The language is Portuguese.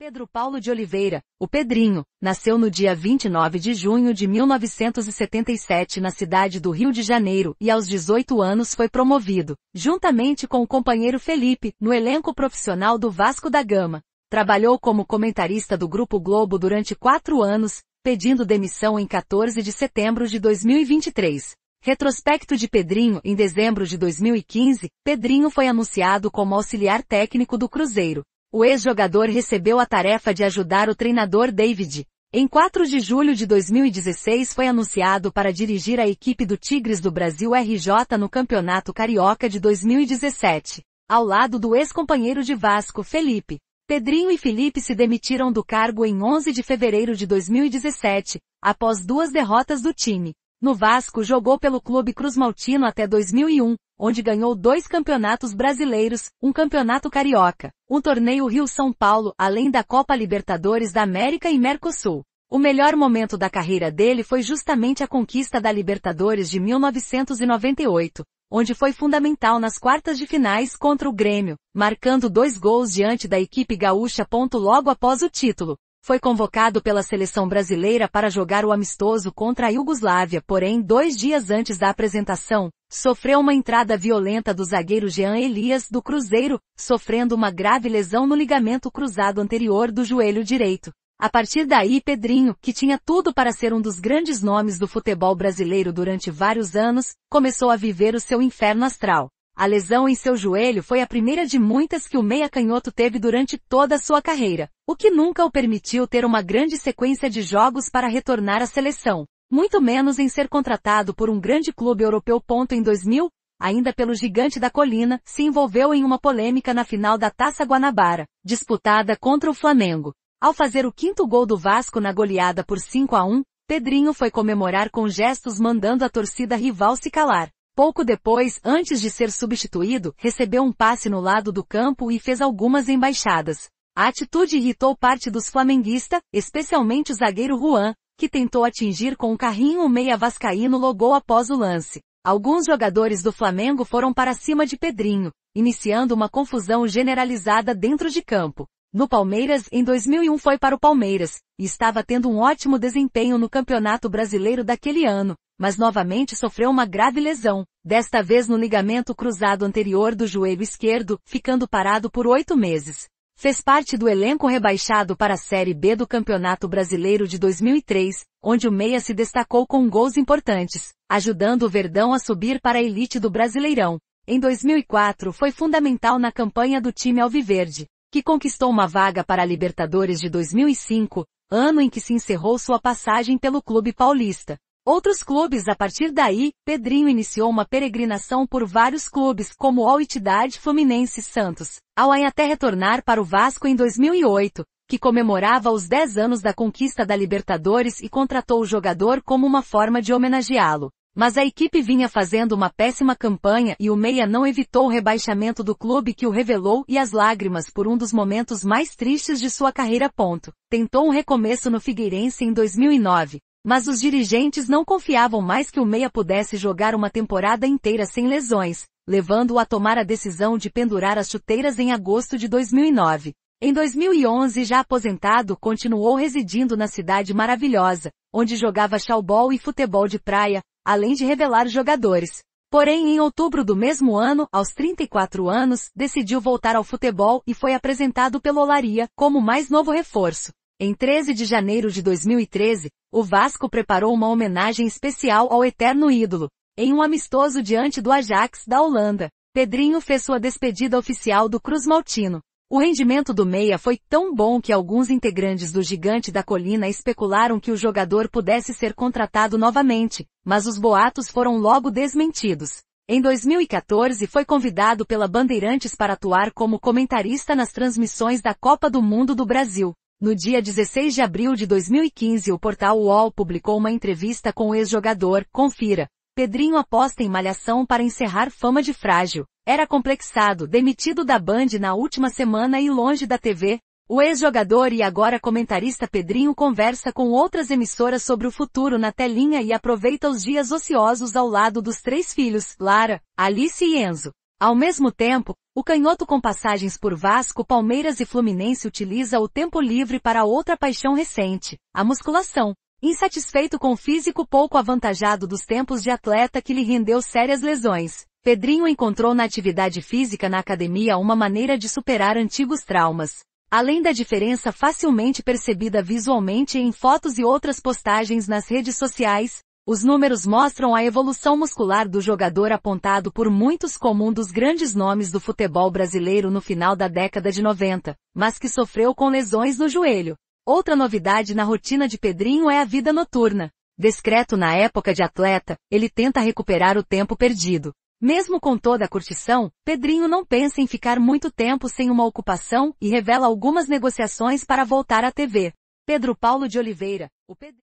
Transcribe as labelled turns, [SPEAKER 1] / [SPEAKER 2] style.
[SPEAKER 1] Pedro Paulo de Oliveira, o Pedrinho, nasceu no dia 29 de junho de 1977 na cidade do Rio de Janeiro e aos 18 anos foi promovido, juntamente com o companheiro Felipe, no elenco profissional do Vasco da Gama. Trabalhou como comentarista do Grupo Globo durante quatro anos, pedindo demissão em 14 de setembro de 2023. Retrospecto de Pedrinho Em dezembro de 2015, Pedrinho foi anunciado como auxiliar técnico do Cruzeiro. O ex-jogador recebeu a tarefa de ajudar o treinador David. Em 4 de julho de 2016 foi anunciado para dirigir a equipe do Tigres do Brasil RJ no Campeonato Carioca de 2017, ao lado do ex-companheiro de Vasco Felipe. Pedrinho e Felipe se demitiram do cargo em 11 de fevereiro de 2017, após duas derrotas do time. No Vasco jogou pelo clube Cruz Maltino até 2001, onde ganhou dois campeonatos brasileiros, um campeonato carioca, um torneio Rio-São Paulo, além da Copa Libertadores da América e Mercosul. O melhor momento da carreira dele foi justamente a conquista da Libertadores de 1998, onde foi fundamental nas quartas de finais contra o Grêmio, marcando dois gols diante da equipe gaúcha. Logo após o título, foi convocado pela seleção brasileira para jogar o amistoso contra a Iugoslávia, porém dois dias antes da apresentação, sofreu uma entrada violenta do zagueiro Jean Elias do Cruzeiro, sofrendo uma grave lesão no ligamento cruzado anterior do joelho direito. A partir daí, Pedrinho, que tinha tudo para ser um dos grandes nomes do futebol brasileiro durante vários anos, começou a viver o seu inferno astral. A lesão em seu joelho foi a primeira de muitas que o meia canhoto teve durante toda a sua carreira, o que nunca o permitiu ter uma grande sequência de jogos para retornar à seleção, muito menos em ser contratado por um grande clube europeu. Em 2000, ainda pelo gigante da colina, se envolveu em uma polêmica na final da Taça Guanabara, disputada contra o Flamengo. Ao fazer o quinto gol do Vasco na goleada por 5 a 1, Pedrinho foi comemorar com gestos mandando a torcida rival se calar. Pouco depois, antes de ser substituído, recebeu um passe no lado do campo e fez algumas embaixadas. A atitude irritou parte dos flamenguistas, especialmente o zagueiro Juan, que tentou atingir com um carrinho o meia vascaíno logou após o lance. Alguns jogadores do Flamengo foram para cima de Pedrinho, iniciando uma confusão generalizada dentro de campo. No Palmeiras em 2001 foi para o Palmeiras, e estava tendo um ótimo desempenho no Campeonato Brasileiro daquele ano, mas novamente sofreu uma grave lesão, desta vez no ligamento cruzado anterior do joelho esquerdo, ficando parado por oito meses. Fez parte do elenco rebaixado para a Série B do Campeonato Brasileiro de 2003, onde o Meia se destacou com gols importantes, ajudando o Verdão a subir para a elite do Brasileirão. Em 2004 foi fundamental na campanha do time Alviverde, que conquistou uma vaga para a Libertadores de 2005, ano em que se encerrou sua passagem pelo clube paulista. Outros clubes a partir daí, Pedrinho iniciou uma peregrinação por vários clubes como o Oitidade Fluminense Santos, ao até retornar para o Vasco em 2008, que comemorava os 10 anos da conquista da Libertadores e contratou o jogador como uma forma de homenageá-lo. Mas a equipe vinha fazendo uma péssima campanha e o Meia não evitou o rebaixamento do clube que o revelou e as lágrimas por um dos momentos mais tristes de sua carreira. Ponto. Tentou um recomeço no Figueirense em 2009, mas os dirigentes não confiavam mais que o Meia pudesse jogar uma temporada inteira sem lesões, levando-o a tomar a decisão de pendurar as chuteiras em agosto de 2009. Em 2011 já aposentado continuou residindo na cidade maravilhosa, onde jogava shawball e futebol de praia, além de revelar jogadores. Porém, em outubro do mesmo ano, aos 34 anos, decidiu voltar ao futebol e foi apresentado pelo Olaria como mais novo reforço. Em 13 de janeiro de 2013, o Vasco preparou uma homenagem especial ao eterno ídolo, em um amistoso diante do Ajax da Holanda. Pedrinho fez sua despedida oficial do Cruz Maltino. O rendimento do meia foi tão bom que alguns integrantes do Gigante da Colina especularam que o jogador pudesse ser contratado novamente, mas os boatos foram logo desmentidos. Em 2014 foi convidado pela Bandeirantes para atuar como comentarista nas transmissões da Copa do Mundo do Brasil. No dia 16 de abril de 2015 o portal UOL publicou uma entrevista com o ex-jogador, confira. Pedrinho aposta em malhação para encerrar fama de frágil. Era complexado, demitido da Band na última semana e longe da TV, o ex-jogador e agora comentarista Pedrinho conversa com outras emissoras sobre o futuro na telinha e aproveita os dias ociosos ao lado dos três filhos, Lara, Alice e Enzo. Ao mesmo tempo, o canhoto com passagens por Vasco, Palmeiras e Fluminense utiliza o tempo livre para outra paixão recente, a musculação. Insatisfeito com o físico pouco avantajado dos tempos de atleta que lhe rendeu sérias lesões, Pedrinho encontrou na atividade física na academia uma maneira de superar antigos traumas. Além da diferença facilmente percebida visualmente em fotos e outras postagens nas redes sociais, os números mostram a evolução muscular do jogador apontado por muitos como um dos grandes nomes do futebol brasileiro no final da década de 90, mas que sofreu com lesões no joelho. Outra novidade na rotina de Pedrinho é a vida noturna. Discreto na época de atleta, ele tenta recuperar o tempo perdido. Mesmo com toda a curtição, Pedrinho não pensa em ficar muito tempo sem uma ocupação e revela algumas negociações para voltar à TV. Pedro Paulo de Oliveira, o Pedro